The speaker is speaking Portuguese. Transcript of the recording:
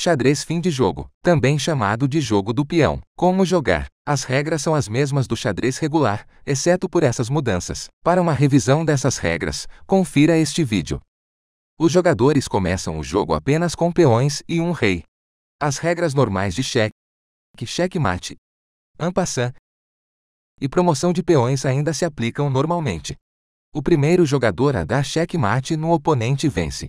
Xadrez fim de jogo, também chamado de jogo do peão. Como jogar? As regras são as mesmas do xadrez regular, exceto por essas mudanças. Para uma revisão dessas regras, confira este vídeo. Os jogadores começam o jogo apenas com peões e um rei. As regras normais de cheque, mate ampassant e promoção de peões ainda se aplicam normalmente. O primeiro jogador a dar xeque-mate no oponente vence.